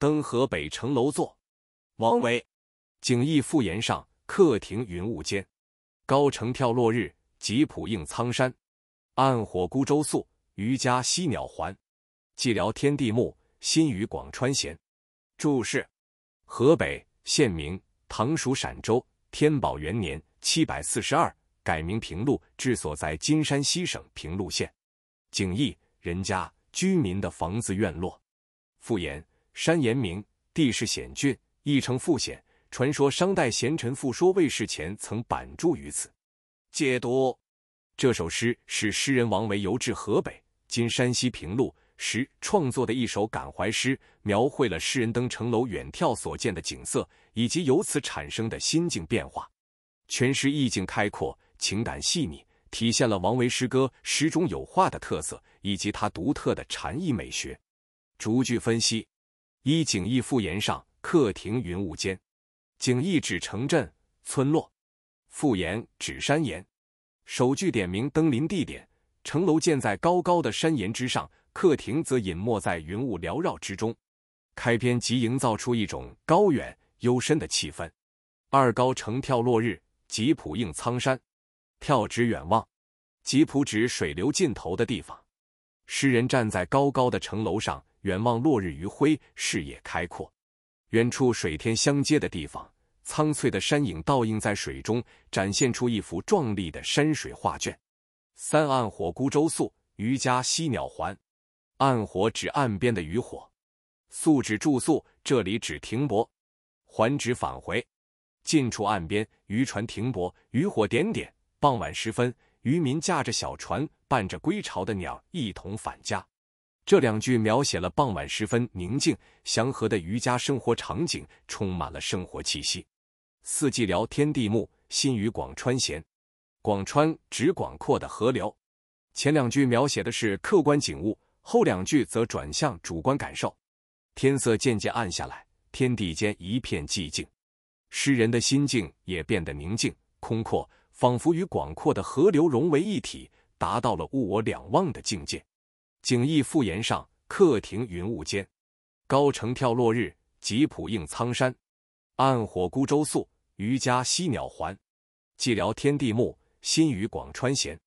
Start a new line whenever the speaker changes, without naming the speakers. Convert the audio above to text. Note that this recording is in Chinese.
登河北城楼作，王维。景逸复檐上，客亭云雾间。高城眺落日，吉浦映苍山。暗火孤舟宿，渔家夕鸟还。寂寥天地暮，心与广川闲。注释：河北县名，唐属陕州。天宝元年（七百四十二）改名平陆，治所在今山西省平陆县。景逸人家居民的房子院落。复言。山岩名，地势险峻，亦称富险。传说商代贤臣傅说为世前曾板注于此。解读：这首诗是诗人王维游至河北（今山西平陆）时创作的一首感怀诗，描绘了诗人登城楼远眺所见的景色，以及由此产生的心境变化。全诗意境开阔，情感细腻，体现了王维诗歌“诗中有画”的特色，以及他独特的禅意美学。逐句分析。一景逸复岩上，客亭云雾间。景逸指城镇、村落，复岩指山岩。首句点明登临地点，城楼建在高高的山岩之上，客厅则隐没在云雾缭绕之中。开篇即营造出一种高远幽深的气氛。二高城眺落日，吉普映苍山。眺指远望，吉普指水流尽头的地方。诗人站在高高的城楼上。远望落日余晖，视野开阔。远处水天相接的地方，苍翠的山影倒映在水中，展现出一幅壮丽的山水画卷。三岸火孤舟宿，渔家西鸟还。暗火指岸边的渔火，宿指住宿，这里指停泊。还指返回。近处岸边，渔船停泊，渔火点点。傍晚时分，渔民驾着小船，伴着归巢的鸟，一同返家。这两句描写了傍晚时分宁静祥和的渔家生活场景，充满了生活气息。四季聊天地，目心与广川闲。广川指广阔的河流。前两句描写的是客观景物，后两句则转向主观感受。天色渐渐暗下来，天地间一片寂静，诗人的心境也变得宁静空阔，仿佛与广阔的河流融为一体，达到了物我两忘的境界。景逸复岩上，客亭云雾间。高城眺落日，吉普映苍山。暗火孤舟宿，渔家栖鸟还。寂寥天地暮，心与广川闲。